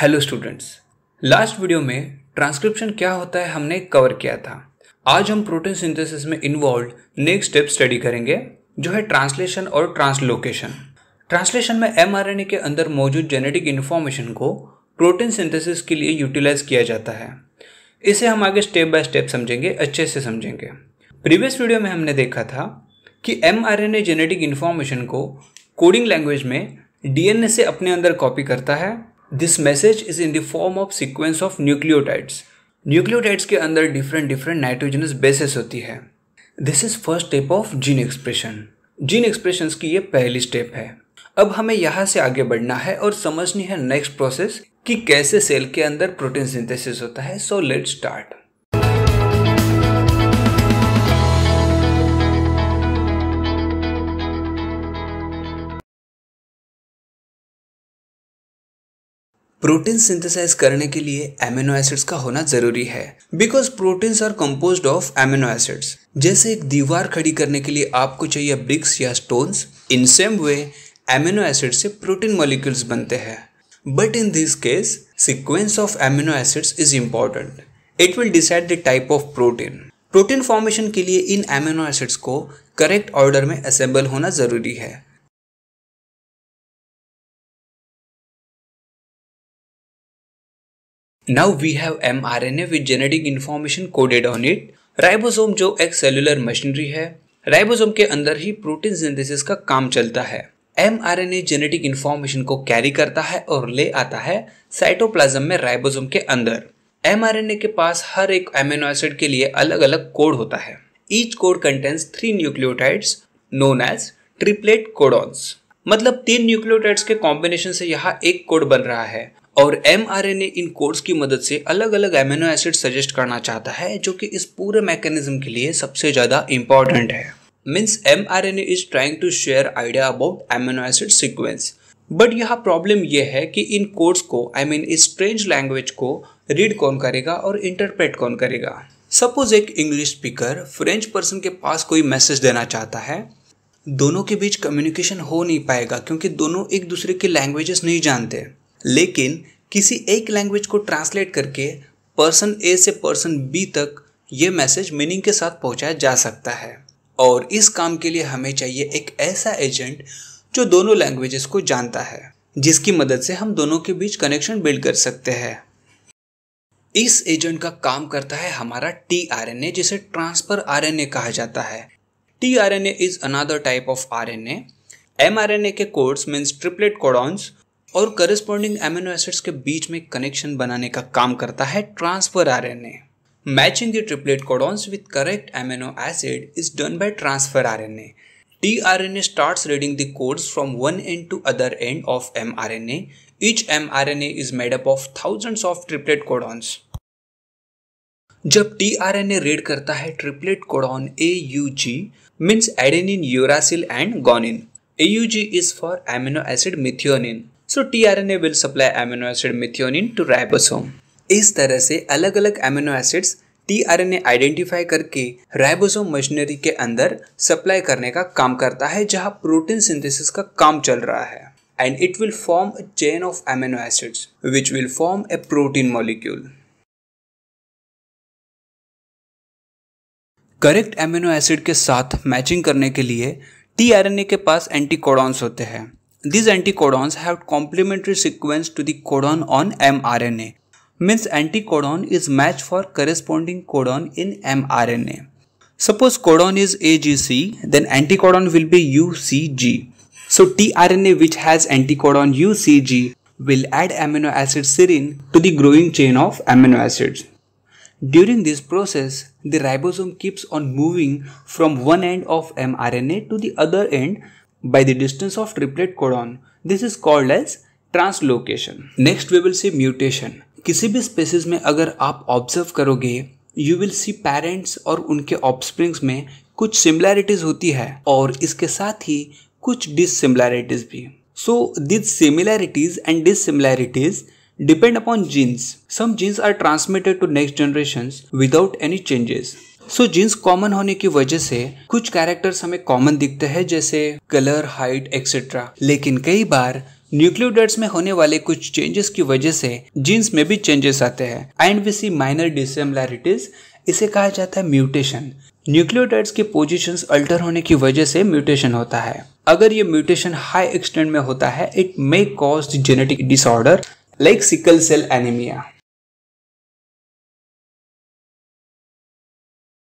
Hello students last video में transcription क्या होता है हमने कवर किया था आज हम प्रोटीन सिंथेसिस में इन्वॉल्व नेक्स्ट स्टेप स्टडी करेंगे जो है ट्रांसलेशन और ट्रांसलोकेशन ट्रांसलेशन में एमआरएनए के अंदर मौजूद जेनेटिक इन्फॉर्मेशन को प्रोटीन सिंथेसिस के लिए यूटिलाइज किया जाता है इसे हम आगे स्टेप बाय स्टेप समझेंगे अच्छे से समझेंगे प्रीवियस वीडियो में हमने देखा था कि एम जेनेटिक इन्फॉर्मेशन को कोडिंग लैंग्वेज में डीएनए से अपने अंदर कॉपी करता है this message is in the form of sequence of nucleotides nucleotides के अंदर डिफरेंट डिफरेंट नाइट्रोजनस बेसिस होती है this is first step of gene expression gene expression की ये पहली स्टेप है अब हमें यहाँ से आगे बढ़ना है और समझनी है नेक्स्ट प्रोसेस कि कैसे सेल के अंदर प्रोटीन सिंथेसिस होता है so let start protein synthesise करने के लिए एमिनो एसिड्स का होना जरूरी है because proteins are compose of amino acids जैसे एक दीवार खड़ी करने के लिए आपको चाहिए ब्रिक्स या stones in same way amino acid से प्रोटीन मॉलिक्यूल्स बनते हैं but in this case sequence of amino acids is important it will decide the type of protein protein formation के लिए इन एमिनो एसिड्स को करेक्ट ऑर्डर में assemble होना जरूरी है M R N A with genetic information coded on it ribosome जो एक सेलुलर मशीनरी है राइबोसोम के अंदर ही प्रोटीन सिंथेसिस का काम चलता है M R N A genetic information को कैरी करता है और ले आता है साइटोप्लाज्म में राइबोसोम के अंदर एम आर एन ए के पास हर एक एमिनो एसिड के लिए अलग अलग कोड होता है each code contents three nucleotides known as triplet codons मतलब तीन न्यूक्लियोटाइड्स के कॉम्बिनेशन से यहाँ एक कोड बन रहा है और एम इन कोड्स की मदद से अलग अलग एमिनो एसिड सजेस्ट करना चाहता है जो कि इस पूरे मैकेनिज्म के लिए सबसे ज़्यादा इम्पॉर्टेंट है means M R N A is trying to share idea about amino acid sequence but यहाँ प्रॉब्लम यह है कि इन कोड्स को आई मीन इस स्ट्रेंज लैंग्वेज को रीड कौन करेगा और इंटरप्रेट कौन करेगा सपोज एक इंग्लिश स्पीकर फ्रेंच पर्सन के पास कोई मैसेज देना चाहता है दोनों के बीच कम्युनिकेशन हो नहीं पाएगा क्योंकि दोनों एक दूसरे के लैंग्वेजेस नहीं जानते लेकिन किसी एक लैंग्वेज को ट्रांसलेट करके पर्सन ए से पर्सन बी तक ये मैसेज मीनिंग के साथ पहुंचाया जा सकता है और इस काम के लिए हमें चाहिए एक ऐसा एजेंट जो दोनों लैंग्वेजेस को जानता है जिसकी मदद से हम दोनों के बीच कनेक्शन बिल्ड कर सकते हैं इस एजेंट का काम करता है हमारा टी आर एन ए जिसे ट्रांसफर आर एन ए कहा जाता है T R N A is another type of R N M R N A के कोड्स मीन्स ट्रिपलेट कोडॉन्स और करिस्पॉन्डिंग एमिनो एसिड्स के बीच में कनेक्शन बनाने का काम करता है transfer R N A matching the triplet codons with correct amino acid is done by transfer R R N N A A T start reading the RNA from one end to other end of M R N H M R N A is made up of thousands of triplet codons. जब T R N A read करता है triplet codon G means adenine uracil and guanine G is for amino acid methionine So tRNA will supply amino acid methionine to ribosome इस तरह से अलग अलग amino acids tRNA identify करके ribosome machinery के अंदर सप्लाई करने का काम करता है जहां प्रोटीन सिंथेसिस का काम चल रहा है and it will form a chain of amino acids which will form a protein molecule correct amino acid के साथ मैचिंग करने के लिए टीआरएनए के पास एंटीकोडॉन्स होते हैं These anticodons have complementary sequence to the codon on mRNA. Means anticodon is matched for corresponding codon in mRNA. Suppose codon is AGC, then anticodon will be UCG. So tRNA which has anticodon UCG will add amino acid serine to the growing chain of amino acids. During this process, the ribosome keeps on moving from one end of mRNA to the other end by the distance of triplet codon. This is called as translocation. Next we will see mutation. किसी भी spaces में अगर आप observe करोगे you will see parents और उनके ऑप्सप्रिंग्स में कुछ सिमिलैरिटीज होती है और इसके साथ ही कुछ डिसिमिलैरिटीज भी so this similarities and dissimilarities depend upon genes some genes are transmitted to next generation without any changes so so, genes common होने की वजह से कुछ कैरेक्टर्स हमें कॉमन दिखते हैं जैसे कलर हाइट एक्सेट्रा लेकिन कई बार न्यूक्लियोडाइड्स में होने वाले कुछ चेंजेस की वजह से जींस में भी चेंजेस आते हैं and we see minor dissimilarities इसे कहा जाता है म्यूटेशन न्यूक्लियोटाइड्स के पोजीशंस अल्टर होने की वजह से म्यूटेशन होता है अगर ये म्यूटेशन हाई एक्सटेंड में होता है it may cause genetic disorder like sickle cell anaemia